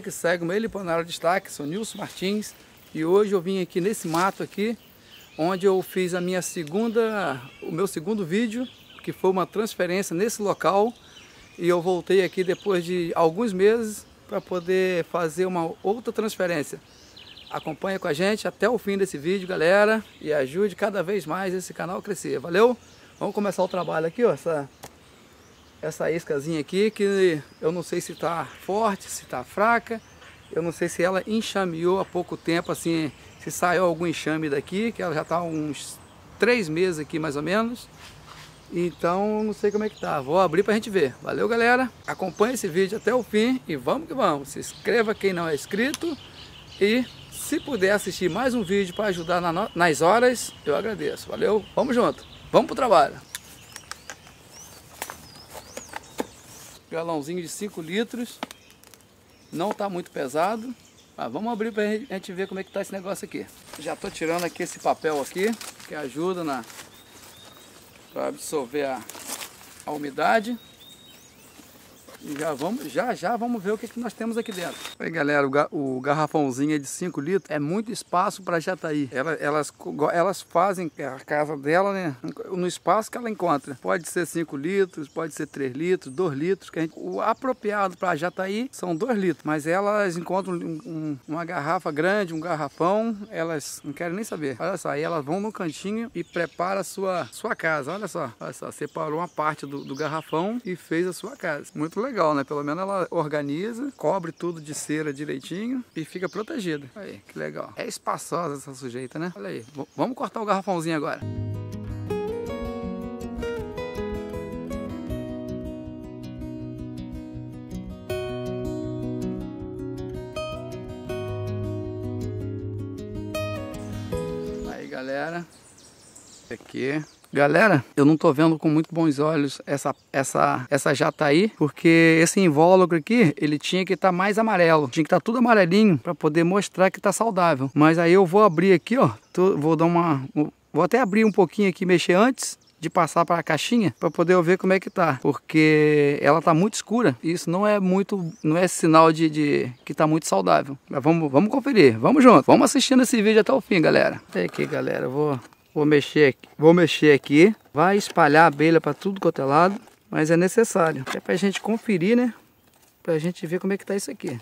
galera que segue o meu Destaque, sou Nilson Martins e hoje eu vim aqui nesse mato aqui, onde eu fiz a minha segunda, o meu segundo vídeo, que foi uma transferência nesse local e eu voltei aqui depois de alguns meses para poder fazer uma outra transferência. Acompanha com a gente até o fim desse vídeo, galera, e ajude cada vez mais esse canal a crescer. Valeu? Vamos começar o trabalho aqui, ó, essa essa iscazinha aqui que eu não sei se está forte, se está fraca. Eu não sei se ela enxameou há pouco tempo, assim, se saiu algum enxame daqui, que ela já está uns três meses aqui mais ou menos. Então, não sei como é que tá. Vou abrir pra gente ver. Valeu, galera. Acompanhe esse vídeo até o fim e vamos que vamos. Se inscreva quem não é inscrito e se puder assistir mais um vídeo para ajudar na no... nas horas, eu agradeço. Valeu. Vamos junto. Vamos pro trabalho. Galãozinho de 5 litros. Não está muito pesado. Ah, vamos abrir para a gente ver como é que está esse negócio aqui. Já estou tirando aqui esse papel aqui, que ajuda na para absorver a, a umidade. E já, vamos, já já vamos ver o que, que nós temos aqui dentro. Aí galera, o, ga, o garrafãozinho é de 5 litros, é muito espaço para jataí. Ela, elas, elas fazem a casa dela né, no espaço que ela encontra. Pode ser 5 litros, pode ser 3 litros, 2 litros. Que gente, o apropriado para jataí são 2 litros, mas elas encontram um, um, uma garrafa grande, um garrafão, elas não querem nem saber. Olha só, aí elas vão no cantinho e prepara a sua, sua casa. Olha só, olha só, separou uma parte do, do garrafão e fez a sua casa. Muito legal legal, né? Pelo menos ela organiza, cobre tudo de cera direitinho e fica protegida. Aí, que legal. É espaçosa essa sujeita, né? Olha aí, v vamos cortar o garrafãozinho agora. Aí, galera. aqui Galera, eu não tô vendo com muito bons olhos essa, essa, essa jataí, tá porque esse invólucro aqui, ele tinha que estar tá mais amarelo. Tinha que estar tá tudo amarelinho para poder mostrar que tá saudável. Mas aí eu vou abrir aqui, ó. Tô, vou dar uma... Vou até abrir um pouquinho aqui, mexer antes de passar para a caixinha para poder ver como é que tá, porque ela tá muito escura. Isso não é muito, não é sinal de, de, que tá muito saudável. Mas vamos, vamos conferir. Vamos junto. Vamos assistindo esse vídeo até o fim, galera. é aqui, galera. Eu vou Vou mexer aqui, vou mexer aqui. Vai espalhar a abelha para tudo quanto é lado, mas é necessário. É para a gente conferir, né? Para a gente ver como é que tá isso aqui.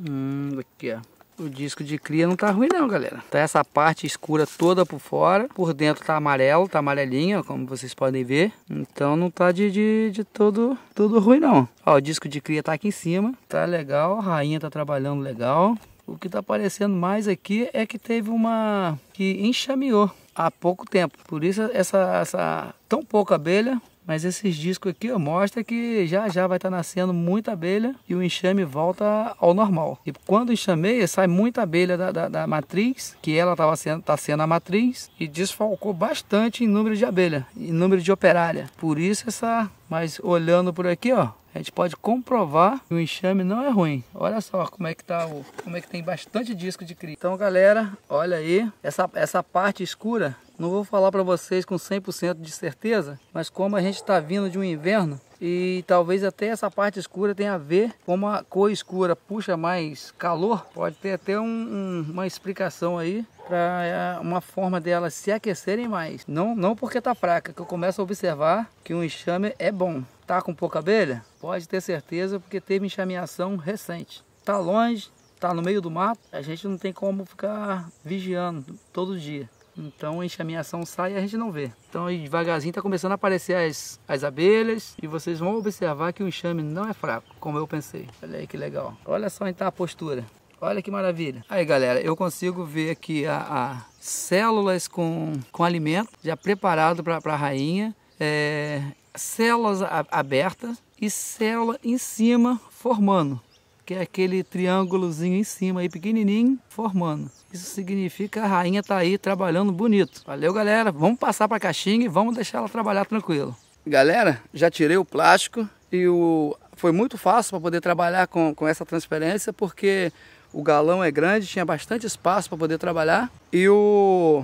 Hum, aqui ó. O disco de cria não tá ruim não, galera. Tá essa parte escura toda por fora. Por dentro tá amarelo, tá amarelinho, como vocês podem ver. Então não tá de, de, de todo, todo ruim não. Ó, o disco de cria tá aqui em cima. Tá legal, a rainha tá trabalhando legal. O que tá aparecendo mais aqui é que teve uma... que enxameou há pouco tempo. Por isso essa, essa tão pouca abelha mas esses discos aqui mostra que já já vai estar tá nascendo muita abelha e o enxame volta ao normal. E quando enxameia, sai muita abelha da, da, da matriz, que ela estava sendo, tá sendo a matriz, e desfalcou bastante em número de abelha, em número de operária. Por isso essa... Mas olhando por aqui, ó, a gente pode comprovar que o enxame não é ruim. Olha só como é que tá o, como é que tem bastante disco de cria. Então, galera, olha aí, essa essa parte escura não vou falar para vocês com 100% de certeza, mas como a gente está vindo de um inverno e talvez até essa parte escura tenha a ver com uma cor escura puxa mais calor, pode ter até um, um, uma explicação aí para é, uma forma delas se aquecerem mais. Não, não porque está fraca, que eu começo a observar que um enxame é bom. Tá com pouca abelha? Pode ter certeza porque teve enxameação recente. Tá longe, tá no meio do mato, a gente não tem como ficar vigiando todo dia. Então a enxameação sai e a gente não vê. Então devagarzinho está começando a aparecer as, as abelhas e vocês vão observar que o enxame não é fraco, como eu pensei. Olha aí que legal. Olha só então a postura. Olha que maravilha. Aí galera, eu consigo ver aqui a, a células com, com alimento já preparado para a rainha. É, células abertas e célula em cima formando que é aquele triângulozinho em cima aí, pequenininho, formando. Isso significa a rainha tá aí trabalhando bonito. Valeu, galera. Vamos passar para a caixinha e vamos deixar ela trabalhar tranquilo. Galera, já tirei o plástico e o... foi muito fácil para poder trabalhar com, com essa transferência, porque o galão é grande, tinha bastante espaço para poder trabalhar. E, o...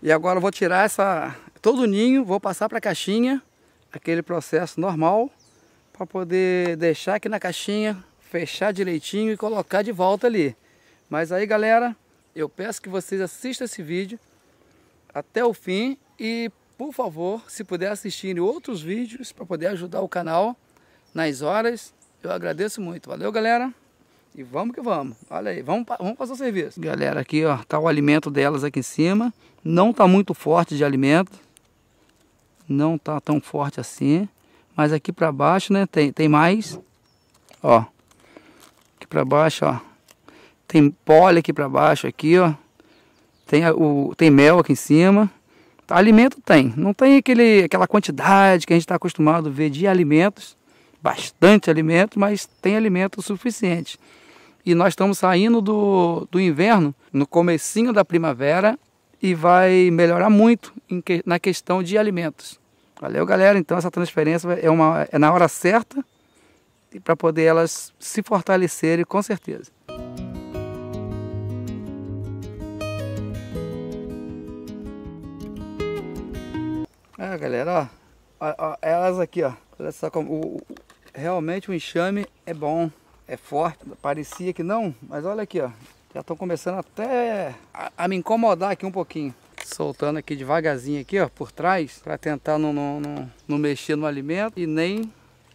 e agora eu vou tirar essa... todo o ninho, vou passar para a caixinha, aquele processo normal, para poder deixar aqui na caixinha fechar direitinho e colocar de volta ali. Mas aí, galera, eu peço que vocês assistam esse vídeo até o fim e, por favor, se puder assistir outros vídeos para poder ajudar o canal nas horas, eu agradeço muito. Valeu, galera! E vamos que vamos. Olha aí, vamos, vamos fazer o serviço. Galera, aqui ó, tá o alimento delas aqui em cima. Não tá muito forte de alimento. Não tá tão forte assim. Mas aqui para baixo, né, tem, tem mais. Ó para baixo, ó. Tem pólen aqui para baixo, aqui, ó. Tem, o, tem mel aqui em cima. Alimento tem. Não tem aquele, aquela quantidade que a gente está acostumado a ver de alimentos. Bastante alimento, mas tem alimento suficiente. E nós estamos saindo do, do inverno, no comecinho da primavera, e vai melhorar muito em, na questão de alimentos. Valeu, galera. Então essa transferência é, uma, é na hora certa para poder elas se fortalecerem com certeza. É, galera, ó, ó, elas aqui, ó, olha só como o, o, realmente o enxame é bom, é forte, parecia que não, mas olha aqui, ó, já estão começando até a, a, me incomodar aqui um pouquinho. Soltando aqui devagarzinho aqui, ó, por trás, para tentar não, não, não, não mexer no alimento e nem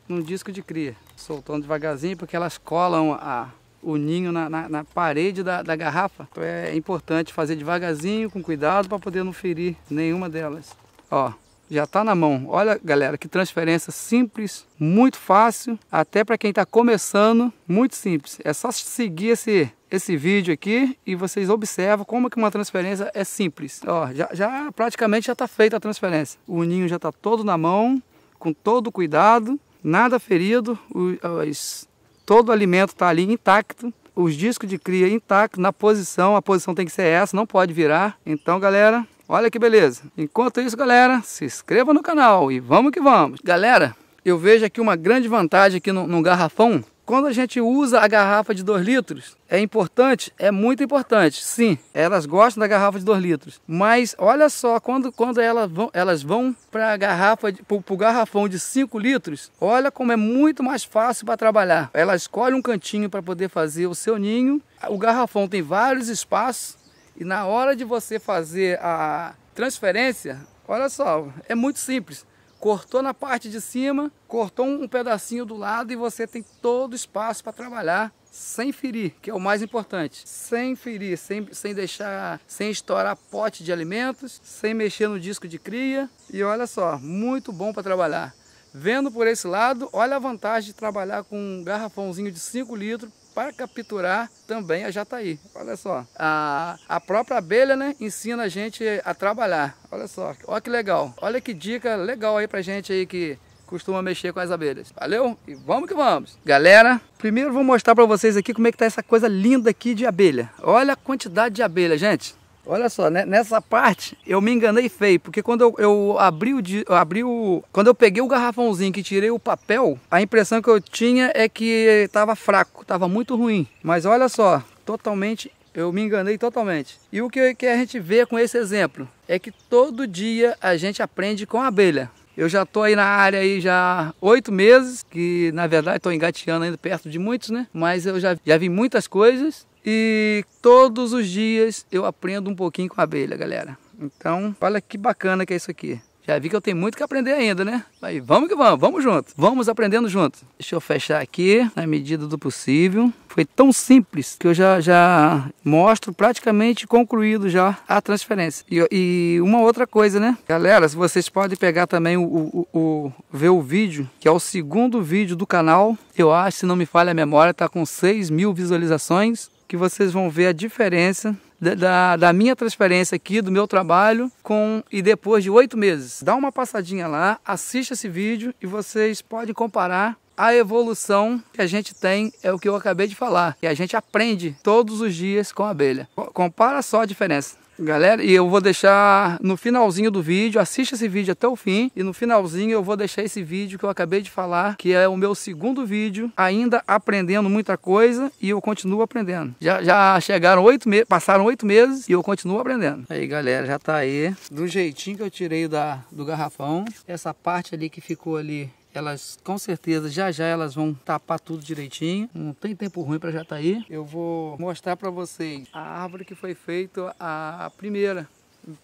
num disco de cria, soltando devagarzinho porque elas colam a, o ninho na, na, na parede da, da, garrafa. Então é importante fazer devagarzinho, com cuidado, para poder não ferir nenhuma delas. Ó, já está na mão. Olha, galera, que transferência simples, muito fácil, até para quem está começando, muito simples. É só seguir esse esse vídeo aqui e vocês observam como que uma transferência é simples. Ó, já, já praticamente já está feita a transferência. O ninho já está todo na mão, com todo cuidado nada ferido, os, todo o alimento está ali intacto, os discos de cria intactos, na posição, a posição tem que ser essa, não pode virar. Então, galera, olha que beleza. Enquanto isso, galera, se inscreva no canal e vamos que vamos. Galera, eu vejo aqui uma grande vantagem aqui no, no garrafão, quando a gente usa a garrafa de 2 litros, é importante? É muito importante, sim. Elas gostam da garrafa de 2 litros. Mas olha só, quando, quando elas vão, elas vão para a garrafa, para o garrafão de 5 litros, olha como é muito mais fácil para trabalhar. Ela escolhe um cantinho para poder fazer o seu ninho. O garrafão tem vários espaços e na hora de você fazer a transferência, olha só, é muito simples cortou na parte de cima, cortou um pedacinho do lado e você tem todo o espaço para trabalhar sem ferir, que é o mais importante. Sem ferir, sem, sem deixar, sem estourar pote de alimentos, sem mexer no disco de cria. E olha só, muito bom para trabalhar. Vendo por esse lado, olha a vantagem de trabalhar com um garrafãozinho de 5 litros para capturar também a jataí. Olha só, a, a própria abelha né, ensina a gente a trabalhar. Olha só, olha que legal. Olha que dica legal aí para gente aí que costuma mexer com as abelhas. Valeu? E vamos que vamos. Galera, primeiro vou mostrar para vocês aqui como é que tá essa coisa linda aqui de abelha. Olha a quantidade de abelha, gente. Olha só, né? nessa parte eu me enganei feio, porque quando eu, eu abri, o, eu abri o. Quando eu peguei o garrafãozinho que tirei o papel, a impressão que eu tinha é que estava fraco, estava muito ruim. Mas olha só, totalmente eu me enganei totalmente. E o que a gente vê com esse exemplo é que todo dia a gente aprende com a abelha. Eu já estou aí na área aí já oito meses, que na verdade estou engateando ainda perto de muitos, né? Mas eu já, já vi muitas coisas e todos os dias eu aprendo um pouquinho com a abelha, galera. Então, olha que bacana que é isso aqui. Já vi que eu tenho muito que aprender ainda, né? vamos que vamos, vamos junto, vamos aprendendo junto. Deixa eu fechar aqui na medida do possível. Foi tão simples que eu já, já mostro praticamente concluído já a transferência. E, e uma outra coisa, né? Galera, vocês podem pegar também o, o, o, ver o vídeo, que é o segundo vídeo do canal. Eu acho, se não me falha a memória, tá com 6 mil visualizações que vocês vão ver a diferença da, da minha transferência aqui, do meu trabalho, com e depois de oito meses. Dá uma passadinha lá, assista esse vídeo e vocês podem comparar a evolução que a gente tem é o que eu acabei de falar. E a gente aprende todos os dias com a abelha. Compara só a diferença. Galera, e eu vou deixar no finalzinho do vídeo, assista esse vídeo até o fim e no finalzinho eu vou deixar esse vídeo que eu acabei de falar, que é o meu segundo vídeo, ainda aprendendo muita coisa e eu continuo aprendendo. Já, já chegaram oito meses, passaram oito meses e eu continuo aprendendo. Aí galera, já tá aí, do jeitinho que eu tirei da, do garrafão, essa parte ali que ficou ali elas com certeza já já elas vão tapar tudo direitinho. Não tem tempo ruim para já estar tá aí. Eu vou mostrar para vocês a árvore que foi feita a primeira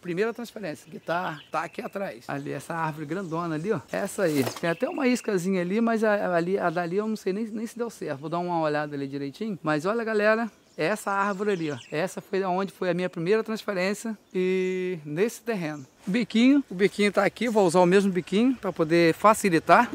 primeira transferência, que tá, tá aqui atrás. Ali, essa árvore grandona ali, ó. Essa aí. Tem até uma iscazinha ali, mas a, a, ali, a dali eu não sei nem, nem se deu certo. Vou dar uma olhada ali direitinho. Mas olha, galera, essa árvore ali, ó. Essa foi onde foi a minha primeira transferência e nesse terreno. Biquinho, o biquinho está aqui, vou usar o mesmo biquinho para poder facilitar.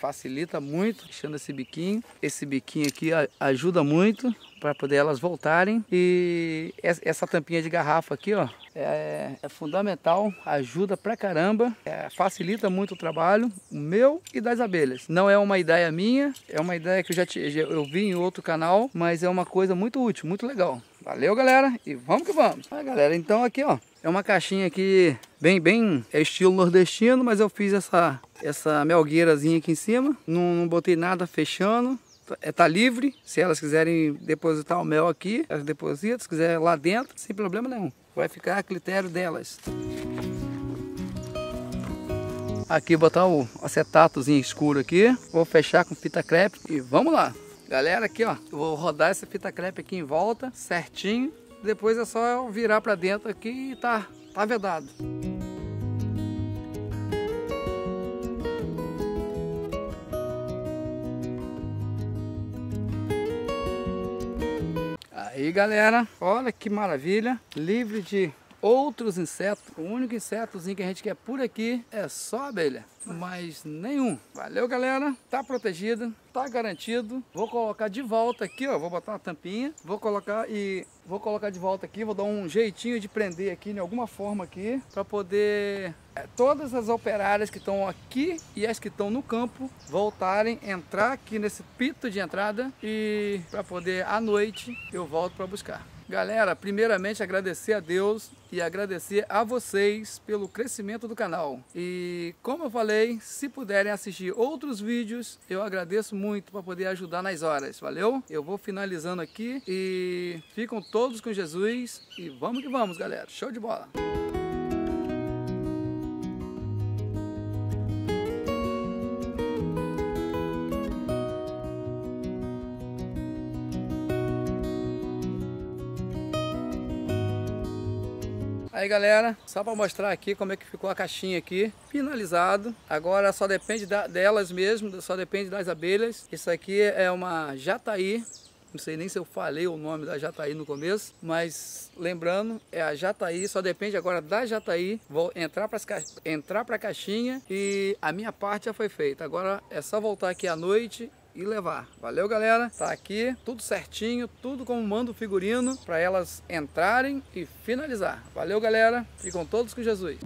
facilita muito, deixando esse biquinho. Esse biquinho aqui ajuda muito para poder elas voltarem. E essa tampinha de garrafa aqui, ó, é, é fundamental, ajuda pra caramba, é, facilita muito o trabalho, o meu e das abelhas. Não é uma ideia minha, é uma ideia que eu já, eu vi em outro canal, mas é uma coisa muito útil, muito legal. Valeu, galera, e vamos que vamos. Ah, galera, então aqui, ó, é uma caixinha aqui bem, bem, é estilo nordestino, mas eu fiz essa essa melgueirazinha aqui em cima. Não, não botei nada fechando. É, tá livre. Se elas quiserem depositar o mel aqui, elas depositam. Se quiser lá dentro, sem problema nenhum. Vai ficar a critério delas. Aqui botar o acetatozinho escuro aqui. Vou fechar com fita crepe e vamos lá. Galera, aqui ó, eu vou rodar essa fita crepe aqui em volta, certinho. Depois é só virar para dentro aqui e tá, tá vedado. E galera. Olha que maravilha. Livre de outros insetos. O único insetozinho que a gente quer por aqui é só abelha, mas nenhum. Valeu, galera. Tá protegido, tá garantido. Vou colocar de volta aqui, ó. Vou botar uma tampinha, vou colocar e vou colocar de volta aqui. Vou dar um jeitinho de prender aqui de né, alguma forma aqui para poder é, todas as operárias que estão aqui e as que estão no campo voltarem, entrar aqui nesse pito de entrada e para poder à noite eu volto para buscar. Galera, primeiramente agradecer a Deus e agradecer a vocês pelo crescimento do canal. E como eu falei, se puderem assistir outros vídeos, eu agradeço muito para poder ajudar nas horas, valeu? Eu vou finalizando aqui e ficam todos com Jesus e vamos que vamos, galera. Show de bola! Aí galera, só para mostrar aqui como é que ficou a caixinha aqui, finalizado. Agora só depende da, delas mesmo, só depende das abelhas. Isso aqui é uma jataí, não sei nem se eu falei o nome da Jataí no começo, mas lembrando, é a Jataí, só depende agora da Jataí. Vou entrar para entrar a caixinha e a minha parte já foi feita. Agora é só voltar aqui à noite e levar. Valeu, galera. Tá aqui tudo certinho, tudo como manda o figurino para elas entrarem e finalizar. Valeu, galera. Ficam todos com Jesus.